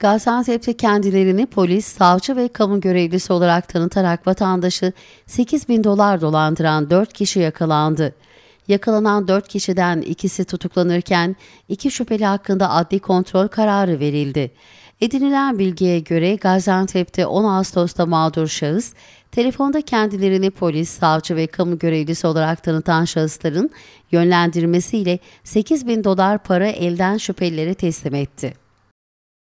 Gaziantep'te kendilerini polis, savcı ve kamu görevlisi olarak tanıtarak vatandaşı 8 bin dolar dolandıran 4 kişi yakalandı. Yakalanan 4 kişiden ikisi tutuklanırken iki şüpheli hakkında adli kontrol kararı verildi. Edinilen bilgiye göre Gaziantep'te 10 Ağustos'ta mağdur şahıs, telefonda kendilerini polis, savcı ve kamu görevlisi olarak tanıtan şahısların yönlendirmesiyle 8 bin dolar para elden şüphelilere teslim etti.